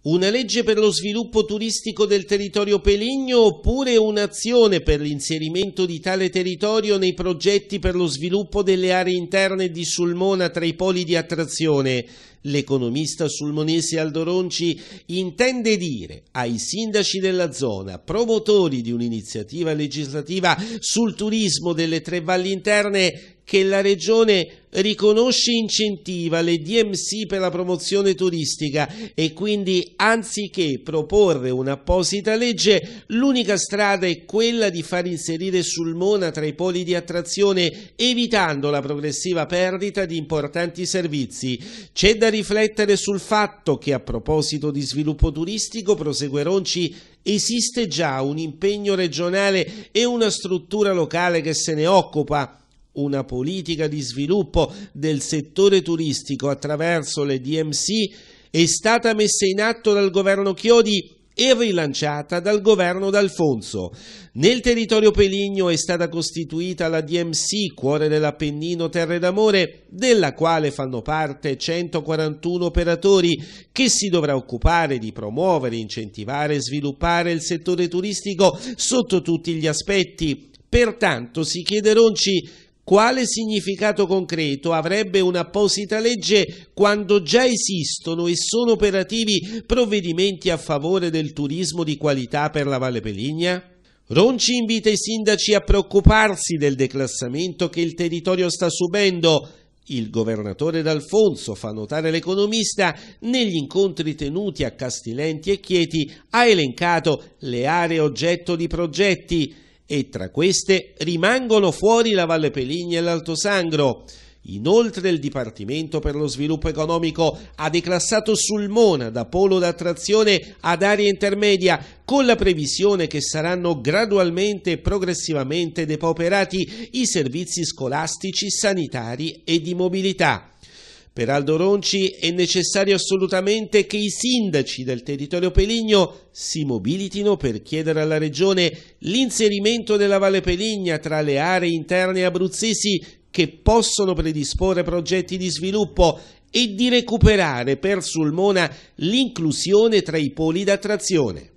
Una legge per lo sviluppo turistico del territorio peligno oppure un'azione per l'inserimento di tale territorio nei progetti per lo sviluppo delle aree interne di Sulmona tra i poli di attrazione? L'economista sulmonese Aldo Ronci intende dire ai sindaci della zona, promotori di un'iniziativa legislativa sul turismo delle tre valli interne, che la Regione riconosce e incentiva le DMC per la promozione turistica e quindi anziché proporre un'apposita legge, l'unica strada è quella di far inserire Sulmona tra i poli di attrazione evitando la progressiva perdita di importanti servizi. C'è da riflettere sul fatto che a proposito di sviluppo turistico, prosegue Ronci, esiste già un impegno regionale e una struttura locale che se ne occupa una politica di sviluppo del settore turistico attraverso le DMC è stata messa in atto dal governo Chiodi e rilanciata dal governo d'Alfonso. Nel territorio peligno è stata costituita la DMC, cuore dell'Appennino Terre d'Amore, della quale fanno parte 141 operatori che si dovrà occupare di promuovere, incentivare e sviluppare il settore turistico sotto tutti gli aspetti. Pertanto si chiede Ronci quale significato concreto avrebbe un'apposita legge quando già esistono e sono operativi provvedimenti a favore del turismo di qualità per la Valle Peligna? Ronci invita i sindaci a preoccuparsi del declassamento che il territorio sta subendo. Il governatore D'Alfonso, fa notare l'economista, negli incontri tenuti a Castilenti e Chieti ha elencato le aree oggetto di progetti e tra queste rimangono fuori la Valle Peligna e l'Alto Sangro. Inoltre il Dipartimento per lo Sviluppo Economico ha declassato Sulmona da polo d'attrazione ad area intermedia con la previsione che saranno gradualmente e progressivamente depauperati i servizi scolastici, sanitari e di mobilità. Per Aldo Ronci è necessario assolutamente che i sindaci del territorio peligno si mobilitino per chiedere alla Regione l'inserimento della Valle Peligna tra le aree interne abruzzesi che possono predisporre progetti di sviluppo e di recuperare per Sulmona l'inclusione tra i poli d'attrazione.